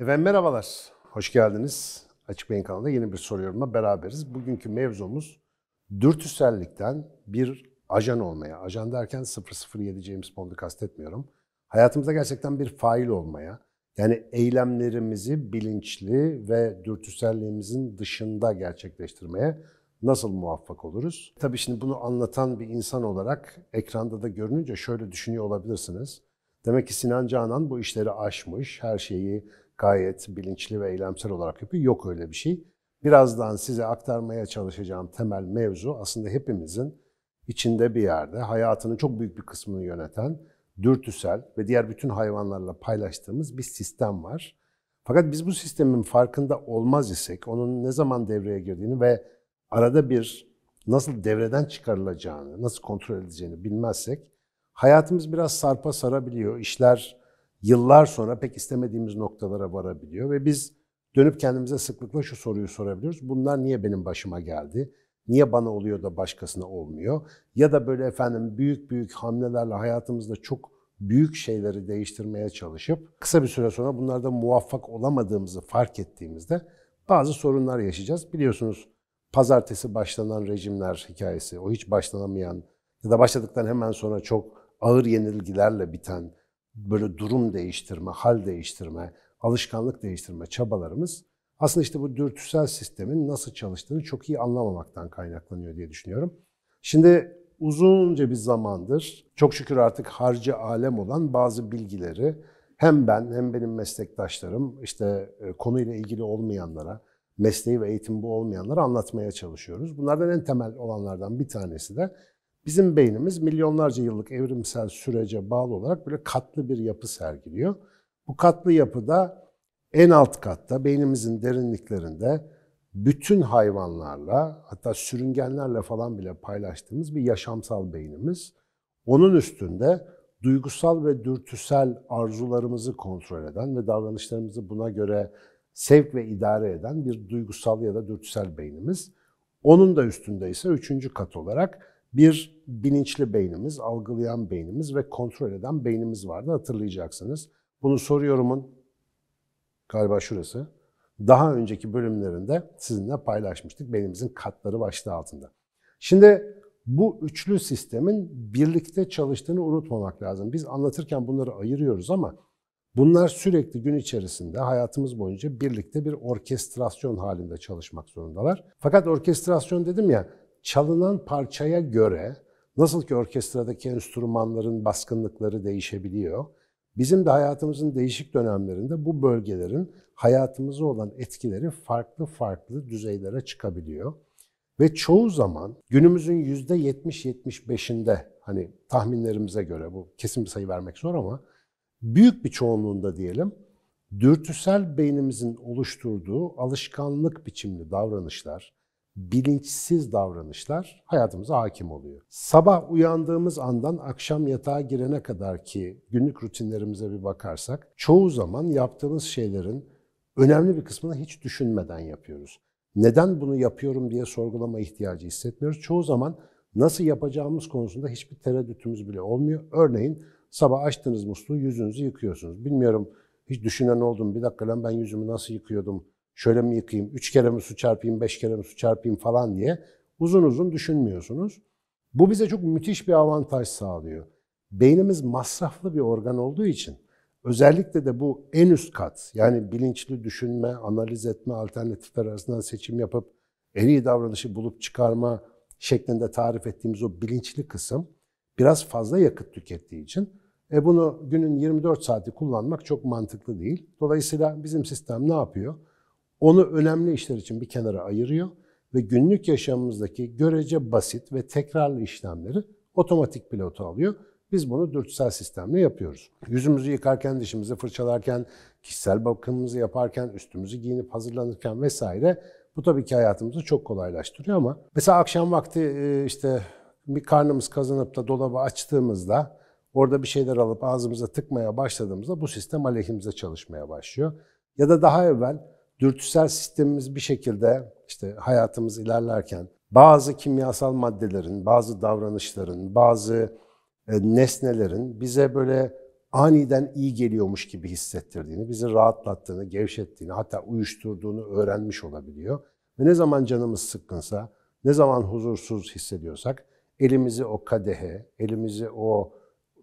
Efendim merhabalar, hoş geldiniz. Açık Beyin kanalında yeni bir soru yorumla beraberiz. Bugünkü mevzumuz dürtüsellikten bir ajan olmaya, ajan derken 007 James Bond'u kastetmiyorum. Hayatımızda gerçekten bir fail olmaya, yani eylemlerimizi bilinçli ve dürtüselliğimizin dışında gerçekleştirmeye nasıl muvaffak oluruz? Tabii şimdi bunu anlatan bir insan olarak ekranda da görününce şöyle düşünüyor olabilirsiniz. Demek ki Sinan Canan bu işleri aşmış, her şeyi gayet bilinçli ve eylemsel olarak yapıyor. Yok öyle bir şey. Birazdan size aktarmaya çalışacağım temel mevzu aslında hepimizin içinde bir yerde hayatının çok büyük bir kısmını yöneten dürtüsel ve diğer bütün hayvanlarla paylaştığımız bir sistem var. Fakat biz bu sistemin farkında olmaz isek, onun ne zaman devreye girdiğini ve arada bir nasıl devreden çıkarılacağını, nasıl kontrol edileceğini bilmezsek hayatımız biraz sarpa sarabiliyor. İşler yıllar sonra pek istemediğimiz noktalara varabiliyor ve biz dönüp kendimize sıklıkla şu soruyu sorabiliyoruz. Bunlar niye benim başıma geldi? Niye bana oluyor da başkasına olmuyor? Ya da böyle efendim büyük büyük hamlelerle hayatımızda çok büyük şeyleri değiştirmeye çalışıp kısa bir süre sonra bunlarda muvaffak olamadığımızı fark ettiğimizde bazı sorunlar yaşayacağız. Biliyorsunuz pazartesi başlanan rejimler hikayesi, o hiç başlanamayan ya da başladıktan hemen sonra çok ağır yenilgilerle biten böyle durum değiştirme, hal değiştirme, alışkanlık değiştirme çabalarımız aslında işte bu dürtüsel sistemin nasıl çalıştığını çok iyi anlamamaktan kaynaklanıyor diye düşünüyorum. Şimdi uzunca bir zamandır çok şükür artık harcı alem olan bazı bilgileri hem ben hem benim meslektaşlarım işte e, konuyla ilgili olmayanlara mesleği ve eğitim bu olmayanları anlatmaya çalışıyoruz. Bunlardan en temel olanlardan bir tanesi de bizim beynimiz milyonlarca yıllık evrimsel sürece bağlı olarak böyle katlı bir yapı sergiliyor. Bu katlı yapıda en alt katta beynimizin derinliklerinde bütün hayvanlarla hatta sürüngenlerle falan bile paylaştığımız bir yaşamsal beynimiz. Onun üstünde duygusal ve dürtüsel arzularımızı kontrol eden ve davranışlarımızı buna göre sevk ve idare eden bir duygusal ya da dürtüsel beynimiz. Onun da üstünde ise üçüncü kat olarak bir bilinçli beynimiz, algılayan beynimiz ve kontrol eden beynimiz vardı hatırlayacaksınız. Bunu soruyorumun galiba şurası. Daha önceki bölümlerinde sizinle paylaşmıştık beynimizin katları başlığı altında. Şimdi bu üçlü sistemin birlikte çalıştığını unutmamak lazım. Biz anlatırken bunları ayırıyoruz ama Bunlar sürekli gün içerisinde hayatımız boyunca birlikte bir orkestrasyon halinde çalışmak zorundalar. Fakat orkestrasyon dedim ya, çalınan parçaya göre nasıl ki orkestradaki enstrümanların baskınlıkları değişebiliyor, bizim de hayatımızın değişik dönemlerinde bu bölgelerin hayatımıza olan etkileri farklı farklı düzeylere çıkabiliyor. Ve çoğu zaman günümüzün %70-75'inde hani tahminlerimize göre bu kesin bir sayı vermek zor ama büyük bir çoğunluğunda diyelim dürtüsel beynimizin oluşturduğu alışkanlık biçimli davranışlar, bilinçsiz davranışlar hayatımıza hakim oluyor. Sabah uyandığımız andan akşam yatağa girene kadar ki günlük rutinlerimize bir bakarsak çoğu zaman yaptığımız şeylerin önemli bir kısmını hiç düşünmeden yapıyoruz. Neden bunu yapıyorum diye sorgulama ihtiyacı hissetmiyoruz. Çoğu zaman nasıl yapacağımız konusunda hiçbir tereddütümüz bile olmuyor. Örneğin Sabah açtınız musluğu, yüzünüzü yıkıyorsunuz. Bilmiyorum hiç düşünen oldum. Bir dakika lan ben yüzümü nasıl yıkıyordum? Şöyle mi yıkayayım? Üç kere mi su çarpayım? Beş kere mi su çarpayım falan diye uzun uzun düşünmüyorsunuz. Bu bize çok müthiş bir avantaj sağlıyor. Beynimiz masraflı bir organ olduğu için özellikle de bu en üst kat yani bilinçli düşünme, analiz etme, alternatifler arasından seçim yapıp en iyi davranışı bulup çıkarma şeklinde tarif ettiğimiz o bilinçli kısım biraz fazla yakıt tükettiği için e bunu günün 24 saati kullanmak çok mantıklı değil. Dolayısıyla bizim sistem ne yapıyor? Onu önemli işler için bir kenara ayırıyor ve günlük yaşamımızdaki görece basit ve tekrarlı işlemleri otomatik pilota alıyor. Biz bunu dürtüsel sistemle yapıyoruz. Yüzümüzü yıkarken, dişimizi fırçalarken, kişisel bakımımızı yaparken, üstümüzü giyinip hazırlanırken vesaire bu tabii ki hayatımızı çok kolaylaştırıyor ama mesela akşam vakti e, işte bir karnımız kazanıp da dolabı açtığımızda Orada bir şeyler alıp ağzımıza tıkmaya başladığımızda bu sistem aleyhimize çalışmaya başlıyor. Ya da daha evvel dürtüsel sistemimiz bir şekilde işte hayatımız ilerlerken bazı kimyasal maddelerin, bazı davranışların, bazı e, nesnelerin bize böyle aniden iyi geliyormuş gibi hissettirdiğini, bizi rahatlattığını, gevşettiğini, hatta uyuşturduğunu öğrenmiş olabiliyor. Ve ne zaman canımız sıkkınsa, ne zaman huzursuz hissediyorsak elimizi o kadehe, elimizi o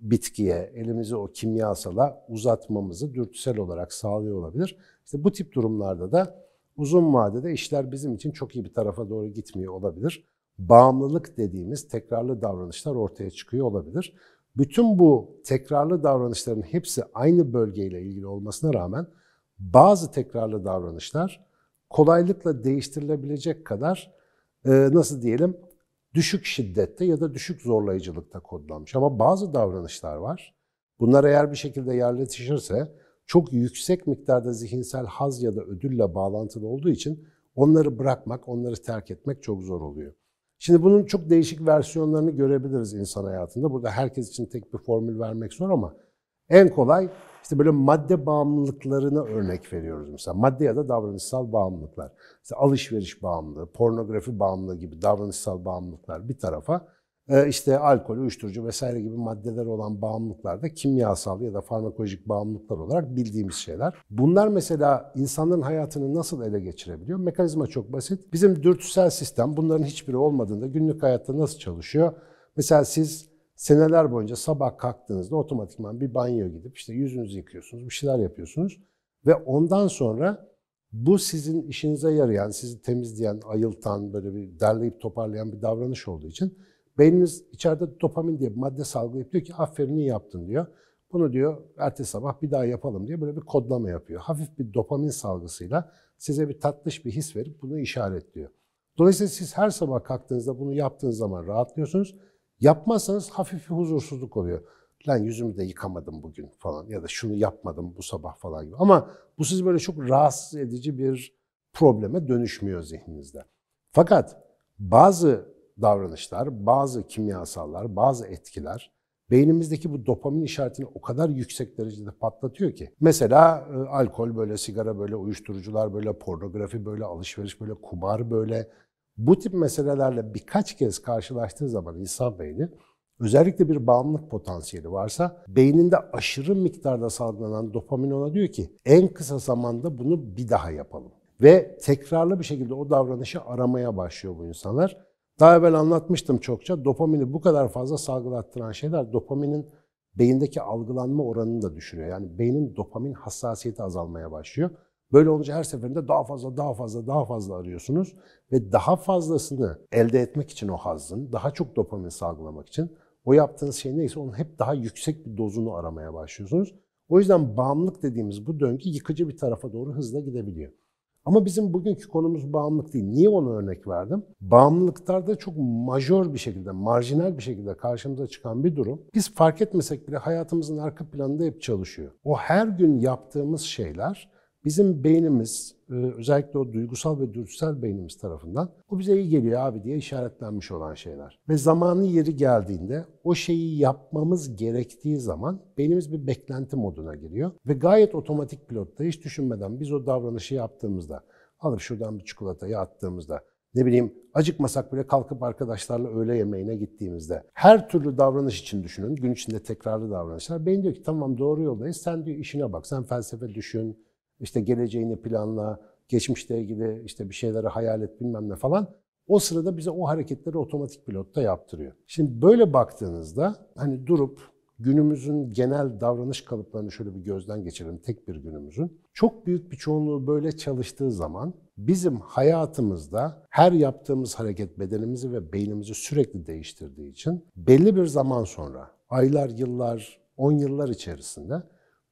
bitkiye, elimizi o kimyasala uzatmamızı dürtüsel olarak sağlıyor olabilir. İşte bu tip durumlarda da uzun vadede işler bizim için çok iyi bir tarafa doğru gitmiyor olabilir. Bağımlılık dediğimiz tekrarlı davranışlar ortaya çıkıyor olabilir. Bütün bu tekrarlı davranışların hepsi aynı bölgeyle ilgili olmasına rağmen bazı tekrarlı davranışlar kolaylıkla değiştirilebilecek kadar e, nasıl diyelim düşük şiddette ya da düşük zorlayıcılıkta kodlanmış. Ama bazı davranışlar var. Bunlar eğer bir şekilde yerleşirse çok yüksek miktarda zihinsel haz ya da ödülle bağlantılı olduğu için onları bırakmak, onları terk etmek çok zor oluyor. Şimdi bunun çok değişik versiyonlarını görebiliriz insan hayatında. Burada herkes için tek bir formül vermek zor ama en kolay işte böyle madde bağımlılıklarını örnek veriyoruz mesela. Madde ya da davranışsal bağımlılıklar. İşte alışveriş bağımlılığı, pornografi bağımlılığı gibi davranışsal bağımlılıklar bir tarafa. Ee, işte alkol, uyuşturucu vesaire gibi maddeler olan bağımlılıklar da kimyasal ya da farmakolojik bağımlılıklar olarak bildiğimiz şeyler. Bunlar mesela insanların hayatını nasıl ele geçirebiliyor? Mekanizma çok basit. Bizim dürtüsel sistem bunların hiçbiri olmadığında günlük hayatta nasıl çalışıyor? Mesela siz seneler boyunca sabah kalktığınızda otomatikman bir banyo gidip işte yüzünüzü yıkıyorsunuz, bir şeyler yapıyorsunuz ve ondan sonra bu sizin işinize yarayan, sizi temizleyen, ayıltan, böyle bir derleyip toparlayan bir davranış olduğu için beyniniz içeride dopamin diye bir madde salgılayıp diyor ki aferin iyi yaptın diyor. Bunu diyor ertesi sabah bir daha yapalım diye böyle bir kodlama yapıyor. Hafif bir dopamin salgısıyla size bir tatlış bir his verip bunu işaretliyor. Dolayısıyla siz her sabah kalktığınızda bunu yaptığınız zaman rahatlıyorsunuz Yapmazsanız hafif bir huzursuzluk oluyor. Lan yüzümü de yıkamadım bugün falan ya da şunu yapmadım bu sabah falan gibi. Ama bu sizi böyle çok rahatsız edici bir probleme dönüşmüyor zihninizde. Fakat bazı davranışlar, bazı kimyasallar, bazı etkiler beynimizdeki bu dopamin işaretini o kadar yüksek derecede patlatıyor ki. Mesela e, alkol böyle, sigara böyle, uyuşturucular böyle, pornografi böyle, alışveriş böyle, kumar böyle, bu tip meselelerle birkaç kez karşılaştığı zaman insan beyni özellikle bir bağımlılık potansiyeli varsa beyninde aşırı miktarda salgılanan dopamin ona diyor ki en kısa zamanda bunu bir daha yapalım. Ve tekrarlı bir şekilde o davranışı aramaya başlıyor bu insanlar. Daha evvel anlatmıştım çokça dopamini bu kadar fazla salgılattıran şeyler dopaminin beyindeki algılanma oranını da düşürüyor. Yani beynin dopamin hassasiyeti azalmaya başlıyor. Böyle olunca her seferinde daha fazla, daha fazla, daha fazla arıyorsunuz ve daha fazlasını elde etmek için o hazzın, daha çok dopamin salgılamak için o yaptığınız şey neyse onun hep daha yüksek bir dozunu aramaya başlıyorsunuz. O yüzden bağımlılık dediğimiz bu döngü yıkıcı bir tarafa doğru hızla gidebiliyor. Ama bizim bugünkü konumuz bağımlılık değil. Niye onu örnek verdim? Bağımlılıklarda çok majör bir şekilde, marjinal bir şekilde karşımıza çıkan bir durum. Biz fark etmesek bile hayatımızın arka planında hep çalışıyor. O her gün yaptığımız şeyler Bizim beynimiz, e, özellikle o duygusal ve dürtüsel beynimiz tarafından o bize iyi geliyor abi diye işaretlenmiş olan şeyler. Ve zamanı yeri geldiğinde o şeyi yapmamız gerektiği zaman beynimiz bir beklenti moduna giriyor. Ve gayet otomatik pilotta hiç düşünmeden biz o davranışı yaptığımızda, alıp şuradan bir çikolatayı attığımızda, ne bileyim acıkmasak bile kalkıp arkadaşlarla öğle yemeğine gittiğimizde her türlü davranış için düşünün. Gün içinde tekrarlı davranışlar. Beyin diyor ki tamam doğru yoldayız. Sen diyor işine bak. Sen felsefe düşün, işte geleceğini planla, geçmişle ilgili işte bir şeyleri hayal et bilmem ne falan. O sırada bize o hareketleri otomatik pilotta yaptırıyor. Şimdi böyle baktığınızda hani durup günümüzün genel davranış kalıplarını şöyle bir gözden geçirelim tek bir günümüzün. Çok büyük bir çoğunluğu böyle çalıştığı zaman bizim hayatımızda her yaptığımız hareket bedenimizi ve beynimizi sürekli değiştirdiği için belli bir zaman sonra aylar, yıllar, on yıllar içerisinde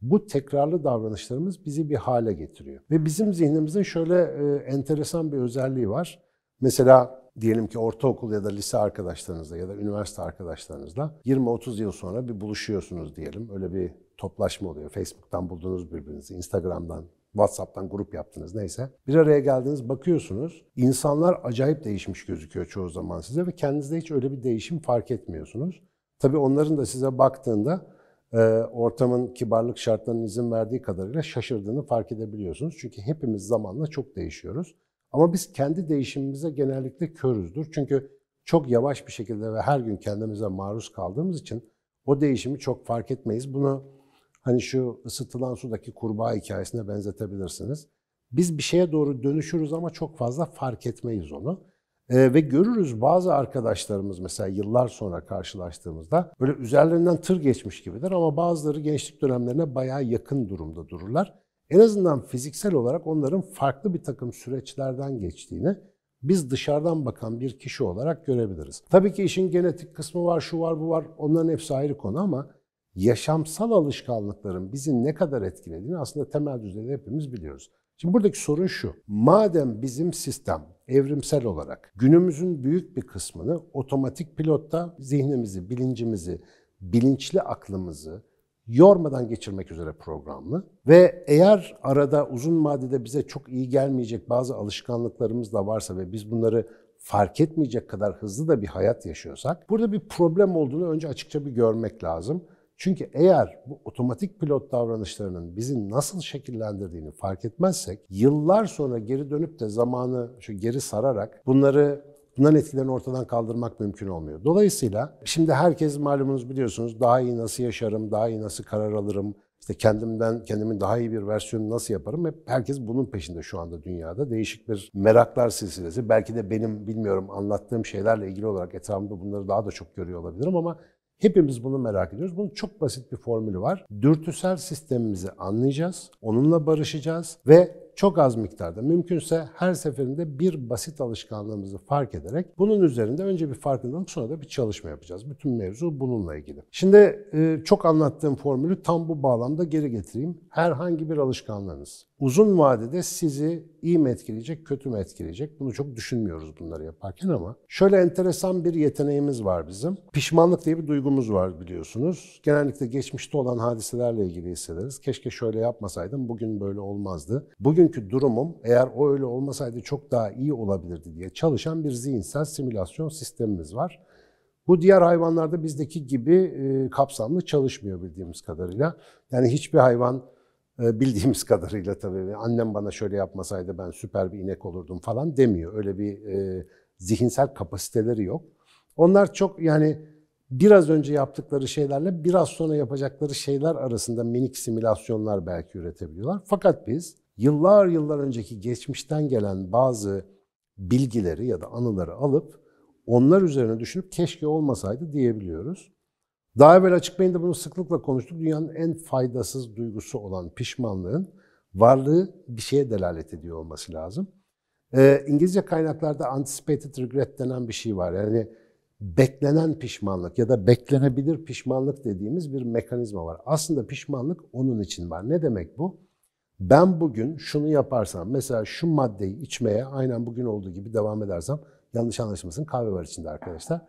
bu tekrarlı davranışlarımız bizi bir hale getiriyor. Ve bizim zihnimizin şöyle e, enteresan bir özelliği var. Mesela diyelim ki ortaokul ya da lise arkadaşlarınızla ya da üniversite arkadaşlarınızla 20-30 yıl sonra bir buluşuyorsunuz diyelim. Öyle bir toplaşma oluyor. Facebook'tan buldunuz birbirinizi, Instagram'dan, WhatsApp'tan grup yaptınız neyse. Bir araya geldiniz bakıyorsunuz. İnsanlar acayip değişmiş gözüküyor çoğu zaman size ve kendinizde hiç öyle bir değişim fark etmiyorsunuz. Tabii onların da size baktığında ee, ortamın kibarlık şartlarının izin verdiği kadarıyla şaşırdığını fark edebiliyorsunuz. Çünkü hepimiz zamanla çok değişiyoruz. Ama biz kendi değişimimize genellikle körüzdür. Çünkü çok yavaş bir şekilde ve her gün kendimize maruz kaldığımız için o değişimi çok fark etmeyiz. Bunu hani şu ısıtılan sudaki kurbağa hikayesine benzetebilirsiniz. Biz bir şeye doğru dönüşürüz ama çok fazla fark etmeyiz onu. E, ve görürüz bazı arkadaşlarımız mesela yıllar sonra karşılaştığımızda böyle üzerlerinden tır geçmiş gibidir ama bazıları gençlik dönemlerine bayağı yakın durumda dururlar. En azından fiziksel olarak onların farklı bir takım süreçlerden geçtiğini biz dışarıdan bakan bir kişi olarak görebiliriz. Tabii ki işin genetik kısmı var, şu var, bu var. Onların hepsi ayrı konu ama yaşamsal alışkanlıkların bizi ne kadar etkilediğini aslında temel düzeyde hepimiz biliyoruz. Şimdi buradaki sorun şu. Madem bizim sistem evrimsel olarak günümüzün büyük bir kısmını otomatik pilotta zihnimizi, bilincimizi, bilinçli aklımızı yormadan geçirmek üzere programlı ve eğer arada uzun vadede bize çok iyi gelmeyecek bazı alışkanlıklarımız da varsa ve biz bunları fark etmeyecek kadar hızlı da bir hayat yaşıyorsak burada bir problem olduğunu önce açıkça bir görmek lazım. Çünkü eğer bu otomatik pilot davranışlarının bizi nasıl şekillendirdiğini fark etmezsek yıllar sonra geri dönüp de zamanı şu geri sararak bunları bunların etkilerini ortadan kaldırmak mümkün olmuyor. Dolayısıyla şimdi herkes malumunuz biliyorsunuz daha iyi nasıl yaşarım, daha iyi nasıl karar alırım, işte kendimden kendimin daha iyi bir versiyonu nasıl yaparım? Hep herkes bunun peşinde şu anda dünyada. Değişik bir meraklar silsilesi. Belki de benim bilmiyorum anlattığım şeylerle ilgili olarak etrafımda bunları daha da çok görüyor olabilirim ama Hepimiz bunu merak ediyoruz. Bunun çok basit bir formülü var. Dürtüsel sistemimizi anlayacağız, onunla barışacağız ve çok az miktarda mümkünse her seferinde bir basit alışkanlığımızı fark ederek bunun üzerinde önce bir farkındalık sonra da bir çalışma yapacağız. Bütün mevzu bununla ilgili. Şimdi e, çok anlattığım formülü tam bu bağlamda geri getireyim. Herhangi bir alışkanlığınız uzun vadede sizi iyi mi etkileyecek, kötü mü etkileyecek? Bunu çok düşünmüyoruz bunları yaparken ama şöyle enteresan bir yeteneğimiz var bizim. Pişmanlık diye bir duygumuz var biliyorsunuz. Genellikle geçmişte olan hadiselerle ilgili hissederiz. Keşke şöyle yapmasaydım, bugün böyle olmazdı. Bugün bugünkü durumum eğer o öyle olmasaydı çok daha iyi olabilirdi diye çalışan bir zihinsel simülasyon sistemimiz var. Bu diğer hayvanlarda bizdeki gibi e, kapsamlı çalışmıyor bildiğimiz kadarıyla. Yani hiçbir hayvan e, bildiğimiz kadarıyla tabii annem bana şöyle yapmasaydı ben süper bir inek olurdum falan demiyor. Öyle bir e, zihinsel kapasiteleri yok. Onlar çok yani biraz önce yaptıkları şeylerle biraz sonra yapacakları şeyler arasında minik simülasyonlar belki üretebiliyorlar. Fakat biz yıllar yıllar önceki geçmişten gelen bazı bilgileri ya da anıları alıp onlar üzerine düşünüp keşke olmasaydı diyebiliyoruz. Daha evvel açık beyinde bunu sıklıkla konuştuk. Dünyanın en faydasız duygusu olan pişmanlığın varlığı bir şeye delalet ediyor olması lazım. Ee, İngilizce kaynaklarda anticipated regret denen bir şey var. Yani beklenen pişmanlık ya da beklenebilir pişmanlık dediğimiz bir mekanizma var. Aslında pişmanlık onun için var. Ne demek bu? Ben bugün şunu yaparsam, mesela şu maddeyi içmeye aynen bugün olduğu gibi devam edersem, yanlış anlaşılmasın kahve var içinde arkadaşlar.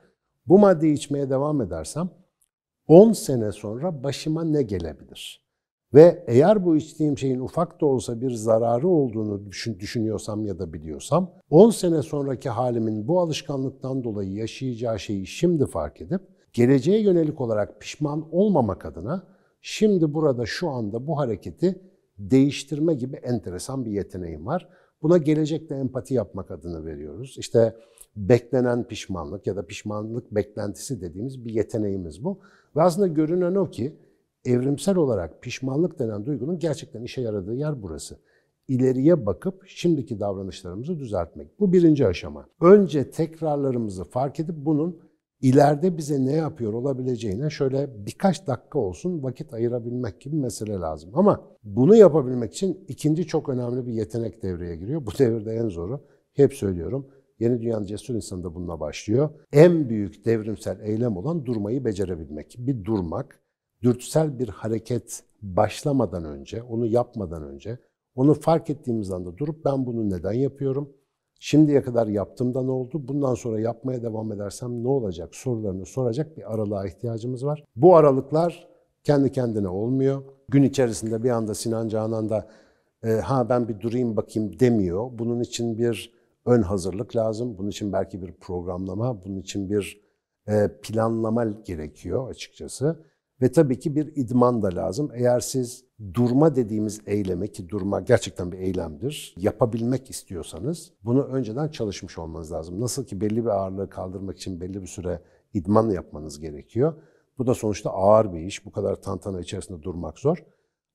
Bu maddeyi içmeye devam edersem 10 sene sonra başıma ne gelebilir? Ve eğer bu içtiğim şeyin ufak da olsa bir zararı olduğunu düşünüyorsam ya da biliyorsam, 10 sene sonraki halimin bu alışkanlıktan dolayı yaşayacağı şeyi şimdi fark edip, geleceğe yönelik olarak pişman olmamak adına şimdi burada şu anda bu hareketi değiştirme gibi enteresan bir yeteneğim var. Buna gelecekte empati yapmak adını veriyoruz. İşte beklenen pişmanlık ya da pişmanlık beklentisi dediğimiz bir yeteneğimiz bu. Ve aslında görünen o ki evrimsel olarak pişmanlık denen duygunun gerçekten işe yaradığı yer burası. İleriye bakıp şimdiki davranışlarımızı düzeltmek. Bu birinci aşama. Önce tekrarlarımızı fark edip bunun ileride bize ne yapıyor olabileceğine şöyle birkaç dakika olsun vakit ayırabilmek gibi mesele lazım. Ama bunu yapabilmek için ikinci çok önemli bir yetenek devreye giriyor. Bu devirde en zoru. Hep söylüyorum. Yeni Dünya'nın cesur insanı da bununla başlıyor. En büyük devrimsel eylem olan durmayı becerebilmek. Bir durmak, dürtüsel bir hareket başlamadan önce, onu yapmadan önce, onu fark ettiğimiz anda durup ben bunu neden yapıyorum? Şimdiye kadar yaptığımda ne oldu? Bundan sonra yapmaya devam edersem ne olacak sorularını soracak bir aralığa ihtiyacımız var. Bu aralıklar kendi kendine olmuyor. Gün içerisinde bir anda Sinan Canan da e, ha ben bir durayım bakayım demiyor. Bunun için bir ön hazırlık lazım. Bunun için belki bir programlama, bunun için bir e, planlama gerekiyor açıkçası. Ve tabii ki bir idman da lazım. Eğer siz durma dediğimiz eyleme ki durma gerçekten bir eylemdir. Yapabilmek istiyorsanız bunu önceden çalışmış olmanız lazım. Nasıl ki belli bir ağırlığı kaldırmak için belli bir süre idman yapmanız gerekiyor. Bu da sonuçta ağır bir iş. Bu kadar tantana içerisinde durmak zor.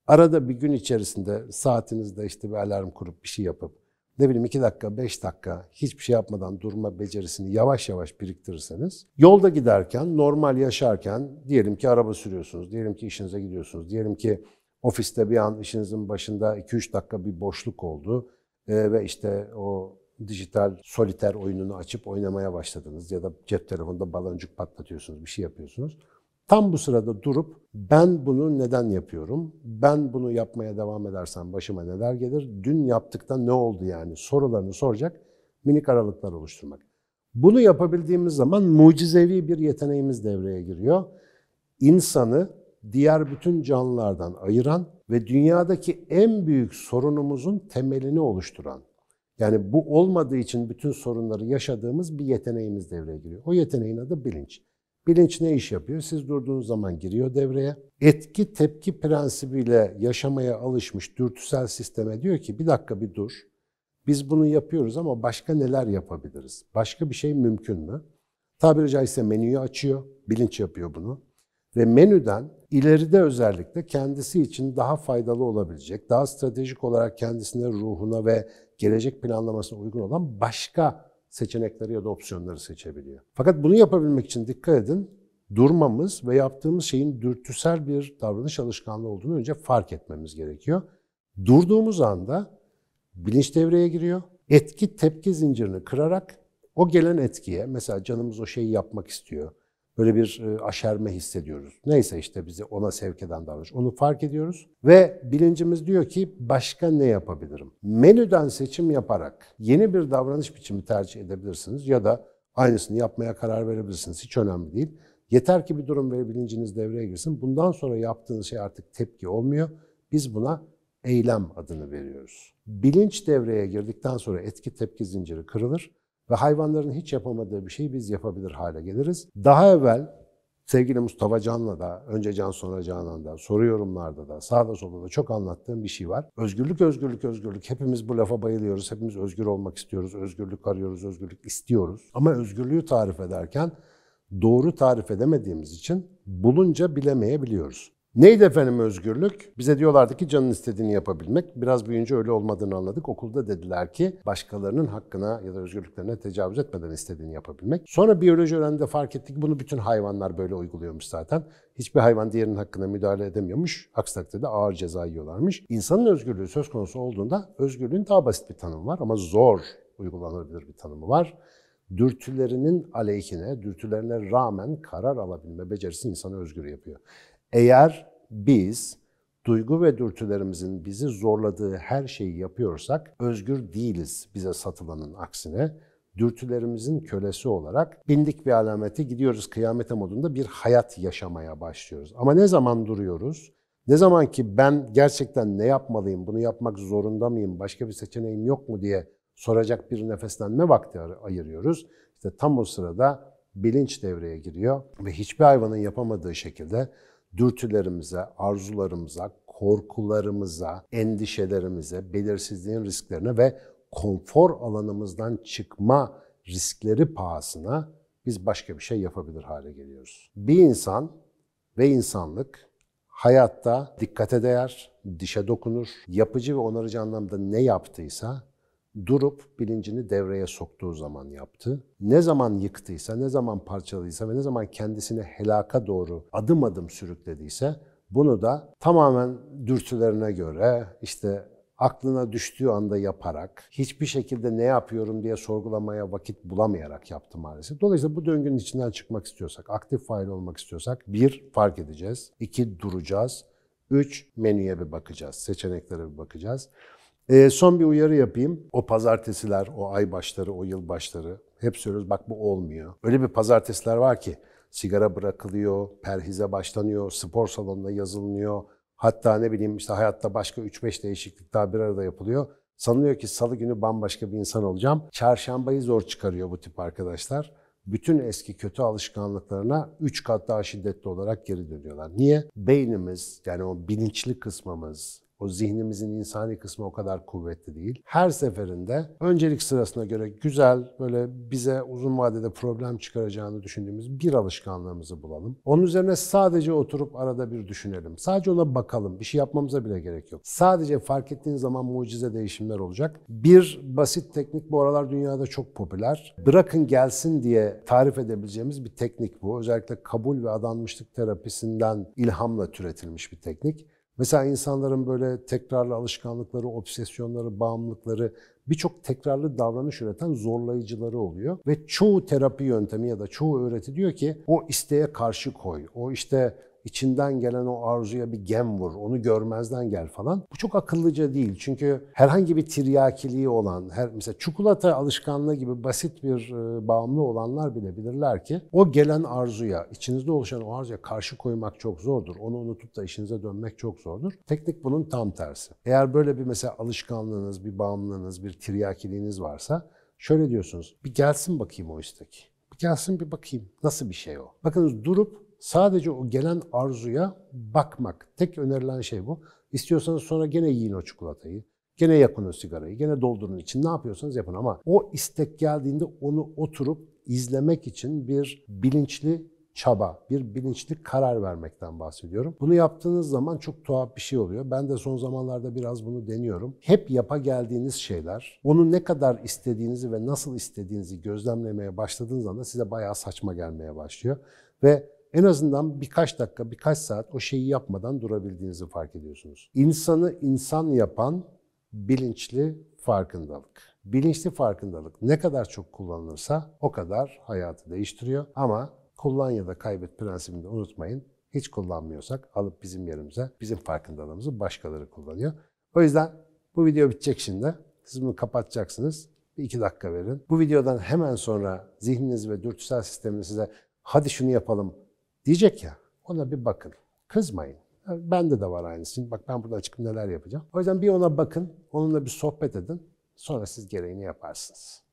Arada bir gün içerisinde saatinizde işte bir alarm kurup bir şey yapıp ne bileyim iki dakika, beş dakika hiçbir şey yapmadan durma becerisini yavaş yavaş biriktirirseniz yolda giderken, normal yaşarken diyelim ki araba sürüyorsunuz, diyelim ki işinize gidiyorsunuz, diyelim ki ofiste bir an işinizin başında 2-3 dakika bir boşluk oldu ee, ve işte o dijital soliter oyununu açıp oynamaya başladınız ya da cep telefonunda baloncuk patlatıyorsunuz, bir şey yapıyorsunuz. Tam bu sırada durup ben bunu neden yapıyorum? Ben bunu yapmaya devam edersem başıma neler gelir? Dün yaptıktan ne oldu yani? Sorularını soracak minik aralıklar oluşturmak. Bunu yapabildiğimiz zaman mucizevi bir yeteneğimiz devreye giriyor. İnsanı diğer bütün canlılardan ayıran ve dünyadaki en büyük sorunumuzun temelini oluşturan, yani bu olmadığı için bütün sorunları yaşadığımız bir yeteneğimiz devreye giriyor. O yeteneğin adı bilinç. Bilinç ne iş yapıyor? Siz durduğunuz zaman giriyor devreye. Etki tepki prensibiyle yaşamaya alışmış dürtüsel sisteme diyor ki bir dakika bir dur. Biz bunu yapıyoruz ama başka neler yapabiliriz? Başka bir şey mümkün mü? Tabiri caizse menüyü açıyor, bilinç yapıyor bunu. Ve menüden ileride özellikle kendisi için daha faydalı olabilecek, daha stratejik olarak kendisine, ruhuna ve gelecek planlamasına uygun olan başka seçenekleri ya da opsiyonları seçebiliyor. Fakat bunu yapabilmek için dikkat edin, durmamız ve yaptığımız şeyin dürtüsel bir davranış alışkanlığı olduğunu önce fark etmemiz gerekiyor. Durduğumuz anda bilinç devreye giriyor. Etki tepki zincirini kırarak o gelen etkiye, mesela canımız o şeyi yapmak istiyor, böyle bir e, aşerme hissediyoruz. Neyse işte bizi ona sevk eden davranış. Onu fark ediyoruz ve bilincimiz diyor ki başka ne yapabilirim? Menüden seçim yaparak yeni bir davranış biçimi tercih edebilirsiniz ya da aynısını yapmaya karar verebilirsiniz. Hiç önemli değil. Yeter ki bir durum ve bilinciniz devreye girsin. Bundan sonra yaptığınız şey artık tepki olmuyor. Biz buna eylem adını veriyoruz. Bilinç devreye girdikten sonra etki tepki zinciri kırılır ve hayvanların hiç yapamadığı bir şeyi biz yapabilir hale geliriz. Daha evvel sevgili Mustafa Can'la da, önce Can sonra Canan da, soru yorumlarda da, sağda solda da çok anlattığım bir şey var. Özgürlük, özgürlük, özgürlük. Hepimiz bu lafa bayılıyoruz. Hepimiz özgür olmak istiyoruz. Özgürlük arıyoruz, özgürlük istiyoruz. Ama özgürlüğü tarif ederken doğru tarif edemediğimiz için bulunca bilemeyebiliyoruz. Neydi efendim özgürlük? Bize diyorlardı ki canın istediğini yapabilmek. Biraz büyüyünce öyle olmadığını anladık. Okulda dediler ki başkalarının hakkına ya da özgürlüklerine tecavüz etmeden istediğini yapabilmek. Sonra biyoloji öğrenimde fark ettik bunu bütün hayvanlar böyle uyguluyormuş zaten. Hiçbir hayvan diğerinin hakkına müdahale edemiyormuş. Aksi takdirde ağır ceza yiyorlarmış. İnsanın özgürlüğü söz konusu olduğunda özgürlüğün daha basit bir tanımı var ama zor uygulanabilir bir tanımı var dürtülerinin aleyhine, dürtülerine rağmen karar alabilme becerisi insanı özgür yapıyor. Eğer biz duygu ve dürtülerimizin bizi zorladığı her şeyi yapıyorsak özgür değiliz bize satılanın aksine. Dürtülerimizin kölesi olarak bindik bir alamete gidiyoruz kıyamete modunda bir hayat yaşamaya başlıyoruz. Ama ne zaman duruyoruz? Ne zaman ki ben gerçekten ne yapmalıyım, bunu yapmak zorunda mıyım, başka bir seçeneğim yok mu diye soracak bir nefeslenme vakti ayırıyoruz. İşte tam o sırada bilinç devreye giriyor ve hiçbir hayvanın yapamadığı şekilde dürtülerimize, arzularımıza, korkularımıza, endişelerimize, belirsizliğin risklerine ve konfor alanımızdan çıkma riskleri pahasına biz başka bir şey yapabilir hale geliyoruz. Bir insan ve insanlık hayatta dikkate değer, dişe dokunur, yapıcı ve onarıcı anlamda ne yaptıysa durup bilincini devreye soktuğu zaman yaptı. Ne zaman yıktıysa, ne zaman parçaladıysa ve ne zaman kendisini helaka doğru adım adım sürüklediyse bunu da tamamen dürtülerine göre işte aklına düştüğü anda yaparak, hiçbir şekilde ne yapıyorum diye sorgulamaya vakit bulamayarak yaptı maalesef. Dolayısıyla bu döngünün içinden çıkmak istiyorsak, aktif fail olmak istiyorsak bir, fark edeceğiz. iki duracağız. Üç, menüye bir bakacağız, seçeneklere bir bakacağız. E, son bir uyarı yapayım. O pazartesiler, o ay başları, o yıl başları hep söylüyoruz bak bu olmuyor. Öyle bir pazartesiler var ki sigara bırakılıyor, perhize başlanıyor, spor salonuna yazılınıyor. Hatta ne bileyim işte hayatta başka 3-5 değişiklik daha bir arada yapılıyor. Sanıyor ki salı günü bambaşka bir insan olacağım. Çarşambayı zor çıkarıyor bu tip arkadaşlar. Bütün eski kötü alışkanlıklarına 3 kat daha şiddetli olarak geri dönüyorlar. Niye? Beynimiz yani o bilinçli kısmımız o zihnimizin insani kısmı o kadar kuvvetli değil. Her seferinde öncelik sırasına göre güzel, böyle bize uzun vadede problem çıkaracağını düşündüğümüz bir alışkanlığımızı bulalım. Onun üzerine sadece oturup arada bir düşünelim. Sadece ona bakalım. Bir şey yapmamıza bile gerek yok. Sadece fark ettiğin zaman mucize değişimler olacak. Bir basit teknik bu aralar dünyada çok popüler. Bırakın gelsin diye tarif edebileceğimiz bir teknik bu. Özellikle kabul ve adanmışlık terapisinden ilhamla türetilmiş bir teknik. Mesela insanların böyle tekrarlı alışkanlıkları, obsesyonları, bağımlılıkları birçok tekrarlı davranış üreten zorlayıcıları oluyor. Ve çoğu terapi yöntemi ya da çoğu öğreti diyor ki o isteğe karşı koy. O işte içinden gelen o arzuya bir gem vur, onu görmezden gel falan. Bu çok akıllıca değil. Çünkü herhangi bir tiryakiliği olan, her, mesela çikolata alışkanlığı gibi basit bir e, bağımlı olanlar bile bilirler ki o gelen arzuya, içinizde oluşan o arzuya karşı koymak çok zordur. Onu unutup da işinize dönmek çok zordur. Teknik bunun tam tersi. Eğer böyle bir mesela alışkanlığınız, bir bağımlılığınız, bir tiryakiliğiniz varsa şöyle diyorsunuz, bir gelsin bakayım o istek. Bir gelsin bir bakayım nasıl bir şey o. Bakınız durup sadece o gelen arzuya bakmak. Tek önerilen şey bu. İstiyorsanız sonra gene yiyin o çikolatayı. Gene yakın o sigarayı, gene doldurun için ne yapıyorsanız yapın ama o istek geldiğinde onu oturup izlemek için bir bilinçli çaba, bir bilinçli karar vermekten bahsediyorum. Bunu yaptığınız zaman çok tuhaf bir şey oluyor. Ben de son zamanlarda biraz bunu deniyorum. Hep yapa geldiğiniz şeyler, onu ne kadar istediğinizi ve nasıl istediğinizi gözlemlemeye başladığınız anda size bayağı saçma gelmeye başlıyor. Ve en azından birkaç dakika, birkaç saat o şeyi yapmadan durabildiğinizi fark ediyorsunuz. İnsanı insan yapan bilinçli farkındalık. Bilinçli farkındalık ne kadar çok kullanılırsa o kadar hayatı değiştiriyor. Ama kullan ya da kaybet prensibini de unutmayın. Hiç kullanmıyorsak alıp bizim yerimize, bizim farkındalığımızı başkaları kullanıyor. O yüzden bu video bitecek şimdi. Siz bunu kapatacaksınız. Bir iki dakika verin. Bu videodan hemen sonra zihniniz ve dürtüsel sisteminiz size hadi şunu yapalım, Diyecek ya, ona bir bakın. Kızmayın. Yani bende de var aynısı. Bak ben burada çıkıp neler yapacağım. O yüzden bir ona bakın, onunla bir sohbet edin. Sonra siz gereğini yaparsınız.